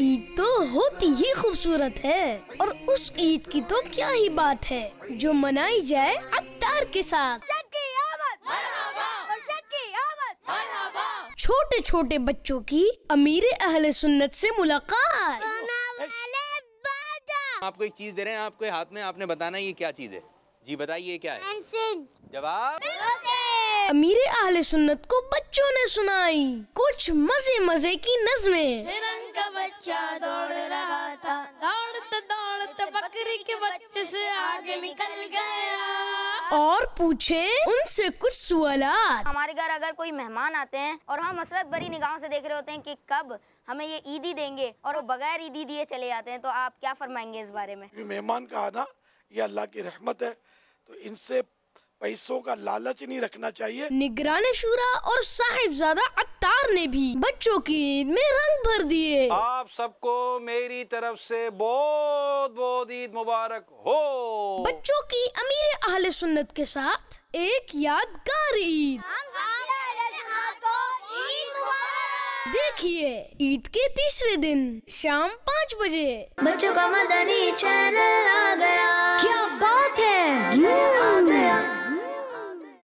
ईद तो होती ही खूबसूरत है और उस ईद की तो क्या ही बात है जो मनाई जाए अवतार के साथ छोटे छोटे बच्चों की अमीर अहल सुन्नत से मुलाकात आपको एक चीज दे रहे हैं आपके हाथ में आपने बताना ये क्या चीज है जी बताइए क्या है जवाब अमीर अहल सुन्नत को बच्चों ने सुनाई कुछ मजे मजे की नजमें बच्चा दौड़ रहा था दौड़ते दौड़ते बकरी के बच्चे से आगे निकल गया और पूछे उनसे कुछ सवाल हमारे घर अगर कोई मेहमान आते हैं और हम हसरत भरी निगाहों से देख रहे होते हैं कि कब हमें ये ईदी देंगे और वो बगैर ईदी दिए चले जाते हैं तो आप क्या फरमाएंगे इस बारे में मेहमान का आना ये अल्लाह की रहमत है तो इनसे पैसों का लालच नहीं रखना चाहिए निगरान शूरा और साहिबजादा सरकार ने भी बच्चों की ईद में रंग भर दिए आप सबको मेरी तरफ से बहुत बहुत ईद मुबारक हो बच्चों की अमीर अहल सुन्नत के साथ एक यादगार ईद देखिए ईद के तीसरे दिन शाम पाँच बजे बच्चों का मदनी चैनल आ